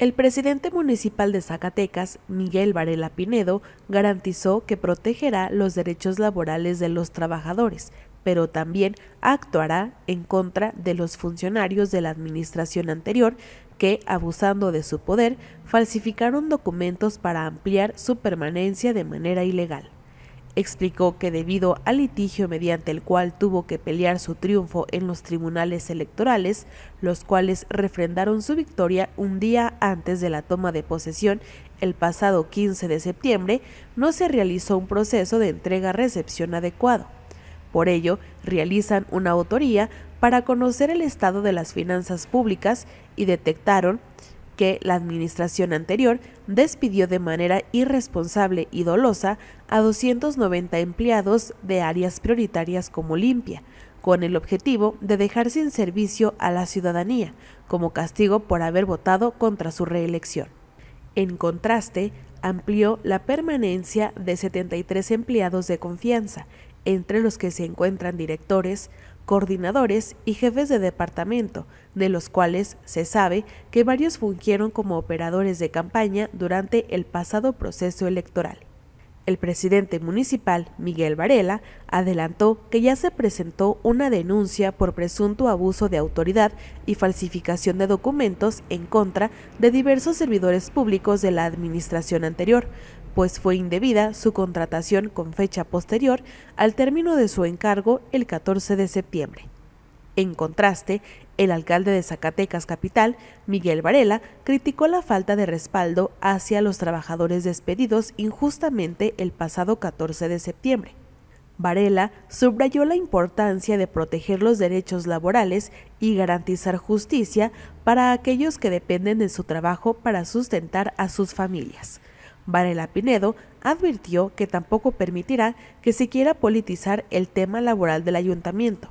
El presidente municipal de Zacatecas, Miguel Varela Pinedo, garantizó que protegerá los derechos laborales de los trabajadores, pero también actuará en contra de los funcionarios de la administración anterior que, abusando de su poder, falsificaron documentos para ampliar su permanencia de manera ilegal. Explicó que debido al litigio mediante el cual tuvo que pelear su triunfo en los tribunales electorales, los cuales refrendaron su victoria un día antes de la toma de posesión el pasado 15 de septiembre, no se realizó un proceso de entrega-recepción adecuado. Por ello, realizan una autoría para conocer el estado de las finanzas públicas y detectaron que la administración anterior despidió de manera irresponsable y dolosa a 290 empleados de áreas prioritarias como limpia, con el objetivo de dejar sin servicio a la ciudadanía, como castigo por haber votado contra su reelección. En contraste, amplió la permanencia de 73 empleados de confianza, entre los que se encuentran directores, coordinadores y jefes de departamento, de los cuales se sabe que varios fungieron como operadores de campaña durante el pasado proceso electoral. El presidente municipal, Miguel Varela, adelantó que ya se presentó una denuncia por presunto abuso de autoridad y falsificación de documentos en contra de diversos servidores públicos de la administración anterior, pues fue indebida su contratación con fecha posterior al término de su encargo el 14 de septiembre. En contraste, el alcalde de Zacatecas Capital, Miguel Varela, criticó la falta de respaldo hacia los trabajadores despedidos injustamente el pasado 14 de septiembre. Varela subrayó la importancia de proteger los derechos laborales y garantizar justicia para aquellos que dependen de su trabajo para sustentar a sus familias. Varela Pinedo advirtió que tampoco permitirá que se quiera politizar el tema laboral del ayuntamiento.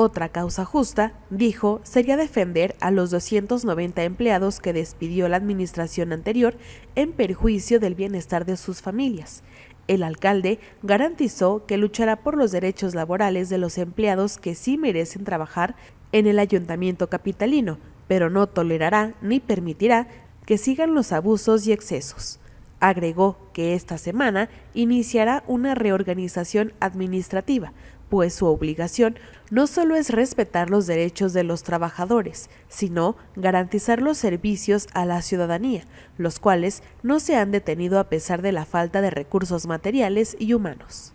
Otra causa justa, dijo, sería defender a los 290 empleados que despidió la administración anterior en perjuicio del bienestar de sus familias. El alcalde garantizó que luchará por los derechos laborales de los empleados que sí merecen trabajar en el ayuntamiento capitalino, pero no tolerará ni permitirá que sigan los abusos y excesos. Agregó que esta semana iniciará una reorganización administrativa, pues su obligación no solo es respetar los derechos de los trabajadores, sino garantizar los servicios a la ciudadanía, los cuales no se han detenido a pesar de la falta de recursos materiales y humanos.